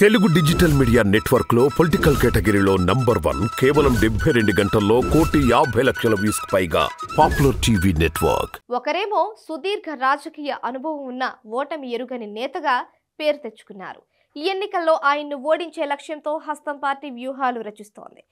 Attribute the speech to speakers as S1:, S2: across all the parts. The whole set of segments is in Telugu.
S1: తెలుగు డిజిటల్ మీడియా నెట్వర్క్ లో పొలిటికల్ కేటగిరీలో నంబర్ వన్ కేవలం డెబ్బై రెండు గంటల్లో కోటి యాభై లక్షల వ్యూస్ పైగా పాపులర్ టీవీ నెట్వర్క్ ఒకరేమో సుదీర్ఘ రాజకీయ అనుభవం ఉన్న ఓటమి ఎరుగని నేతగా పేరు తెచ్చుకున్నారు ఈ ఎన్నికల్లో ఆయన్ను ఓడించే లక్ష్యంతో హస్తం పార్టీ వ్యూహాలు రచిస్తోంది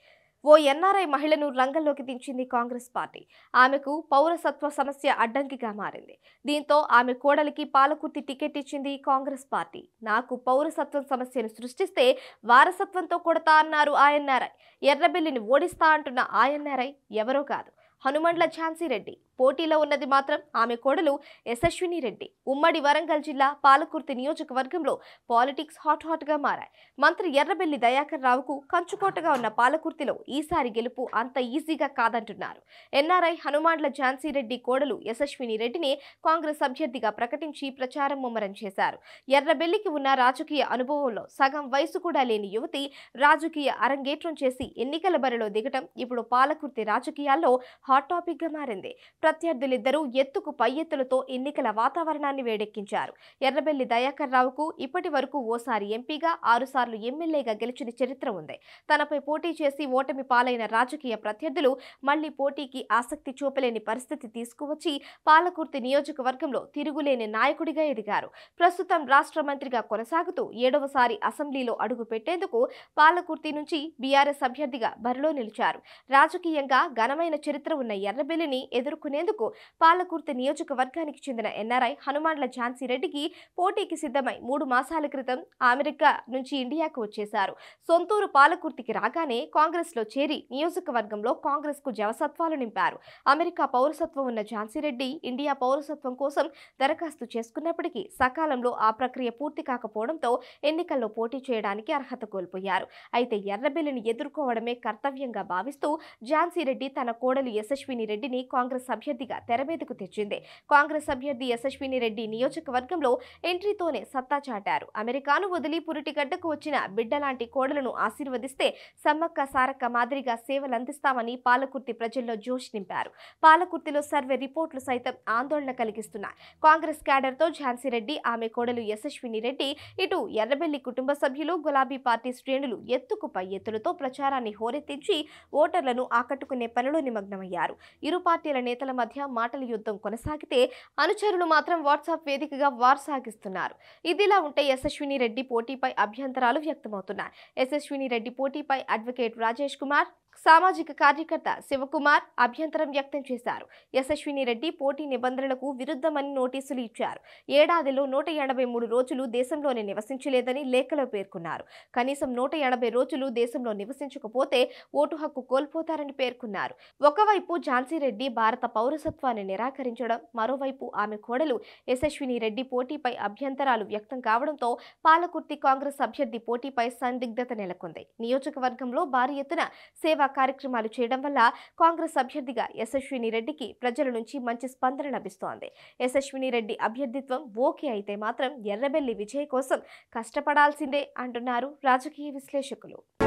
S1: ఓ ఎన్ఆర్ఐ మహిళను రంగంలోకి దించింది కాంగ్రెస్ పార్టీ ఆమెకు పౌరసత్వ సమస్య అడ్డంకిగా మారింది దీంతో ఆమె కోడలికి పాలకుర్తి టికెట్ ఇచ్చింది కాంగ్రెస్ పార్టీ నాకు పౌరసత్వం సమస్యను సృష్టిస్తే వారసత్వంతో కొడతా అన్నారు ఆయన్ఆర్ఐ ఎర్రబెల్లిని ఓడిస్తా అంటున్న ఆయన్నారై ఎవరో కాదు హనుమండ్ల ఝాన్సీ రెడ్డి పోటీలో ఉన్నది మాత్రం ఆమె కోడలు యశస్విని రెడ్డి ఉమ్మడి వరంగల్ జిల్లా పాలకుర్తి నియోజకవర్గంలో పాలిటిక్స్ హాట్ హాట్ గా మారాయి మంత్రి ఎర్రబెల్లి దయాకర్ రావుకు కంచుకోటగా ఉన్న పాలకుర్తిలో ఈసారి గెలుపు అంత ఈజీగా కాదంటున్నారు ఎన్ఆర్ఐ హనుమాండ్ల ఝాన్సీ రెడ్డి కోడలు యశస్విని రెడ్డిని కాంగ్రెస్ అభ్యర్థిగా ప్రకటించి ప్రచారం ముమ్మరం చేశారు ఎర్రబెల్లికి ఉన్న రాజకీయ అనుభవంలో సగం వయసు కూడా లేని యువతి రాజకీయ అరంగేట్రం చేసి ఎన్నికల బరిలో దిగటం ఇప్పుడు పాలకుర్తి రాజకీయాల్లో హాట్ టాపిక్ గా మారింది ప్రత్యర్థులిద్దరూ ఎత్తుకు పై ఎత్తులతో ఎన్నికల వాతావరణాన్ని వేడెక్కించారు ఎర్రబెల్లి దయాకర్ రావుకు ఇప్పటి వరకు ఓసారి ఎంపీగా ఆరుసార్లు ఎమ్మెల్యేగా గెలిచిన చరిత్ర ఉంది తనపై పోటీ చేసి ఓటమి పాలైన రాజకీయ ప్రత్యర్థులు మళ్లీ పోటీకి ఆసక్తి చూపలేని పరిస్థితి తీసుకువచ్చి పాలకుర్తి నియోజకవర్గంలో తిరుగులేని నాయకుడిగా ఎదిగారు ప్రస్తుతం రాష్ట్ర మంత్రిగా కొనసాగుతూ ఏడవసారి అసెంబ్లీలో అడుగు పెట్టేందుకు పాలకుర్తి నుంచి బీఆర్ఎస్ అభ్యర్థిగా బరిలో నిలిచారు రాజకీయంగా ఘనమైన చరిత్ర ఉన్న ఎర్రబెల్లిని ఎదుర్కొనే పాల్గొనేందుకు పాలకుర్తి నియోజకవర్గానికి చెందిన ఎన్ఆర్ఐ హనుమాన్ల ఝాన్సీ రెడ్డికి పోటీకి సిద్ధమై మూడు మాసాల క్రితం అమెరికా నుంచి ఇండియాకు వచ్చేశారు సొంతూరు పాలకుర్తికి రాగానే కాంగ్రెస్లో చేరి నియోజకవర్గంలో కాంగ్రెస్కు జవసత్వాలు నింపారు అమెరికా పౌరసత్వం ఉన్న ఝాన్సీ రెడ్డి ఇండియా పౌరసత్వం కోసం దరఖాస్తు చేసుకున్నప్పటికీ సకాలంలో ఆ ప్రక్రియ పూర్తి కాకపోవడంతో ఎన్నికల్లో పోటీ చేయడానికి అర్హత కోల్పోయారు అయితే ఎర్రబెల్లిని ఎదుర్కోవడమే కర్తవ్యంగా భావిస్తూ ఝాన్సీ రెడ్డి తన కోడలు యశస్విని రెడ్డిని కాంగ్రెస్ సభ్యులు అభ్యర్థిగా తెరమీదకు తెచ్చింది కాంగ్రెస్ అభ్యర్థి యశస్విని రెడ్డి నియోజకవర్గంలో ఎంట్రీతోనే సత్తా చాటారు అమెరికాను వదిలి పురిటిగడ్డకు వచ్చిన బిడ్డలాంటి కోడలను ఆశీర్వదిస్తే సమ్మక్క సారక్క మాదిరిగా సేవలందిస్తామని పాలకుర్తి ప్రజల్లో జోష్ నింపారు పాలకుర్తిలో సర్వే రిపోర్టులు సైతం ఆందోళన కలిగిస్తున్నాయి కాంగ్రెస్ క్యాడర్తో ఝాన్సీ రెడ్డి ఆమె కోడలు యశస్విని రెడ్డి ఇటు ఎర్రబెల్లి కుటుంబ సభ్యులు గులాబీ పార్టీ శ్రేణులు ఎత్తుకు పై ఎత్తులతో ప్రచారాన్ని హోరెత్తించి ఓటర్లను ఆకట్టుకునే పనిలో నిమగ్నమయ్యారు ఇరు పార్టీల నేతల మధ్య మాటల యుద్ధం కొనసాగితే అనుచరులు మాత్రం వాట్సాప్ వేదికగా వార్ సాగిస్తున్నారు ఇదిలా ఉంటే యశస్విని రెడ్డి పోటీపై అభ్యంతరాలు వ్యక్తమవుతున్నాయి యశస్విని రెడ్డి పోటీపై అడ్వకేట్ రాజేష్ కుమార్ సామాజిక కార్యకర్త శివకుమార్ అభ్యంతరం వ్యక్తం చేశారు యశస్విని రెడ్డి పోటీ నిబంధనలకు విరుద్ధమని నోటీసులు ఇచ్చారు ఏడాదిలో నూట ఎనభై మూడు రోజులు దేశంలోనే నివసించలేదని లేఖలో పేర్కొన్నారు కనీసం నూట ఎనభై రోజులు దేశంలో నివసించకపోతే ఓటు హక్కు కోల్పోతారని పేర్కొన్నారు ఒకవైపు ఝాన్సీ రెడ్డి భారత పౌరసత్వాన్ని నిరాకరించడం మరోవైపు ఆమె కోడలు యశస్విని రెడ్డి పోటీపై అభ్యంతరాలు వ్యక్తం కావడంతో పాలకుర్తి కాంగ్రెస్ అభ్యర్థి పోటీపై సందిగ్ధత నెలకొంది నియోజకవర్గంలో భారీ ఎత్తున సేవా సేవా కార్యక్రమాలు చేయడం వల్ల కాంగ్రెస్ అభ్యర్థిగా యశస్విని రెడ్డికి ప్రజల నుంచి మంచి స్పందన లభిస్తోంది యశస్విని రెడ్డి అభ్యర్థిత్వం ఓకే అయితే మాత్రం ఎర్రబెల్లి విజయ్ కోసం కష్టపడాల్సిందే అంటున్నారు రాజకీయ విశ్లేషకులు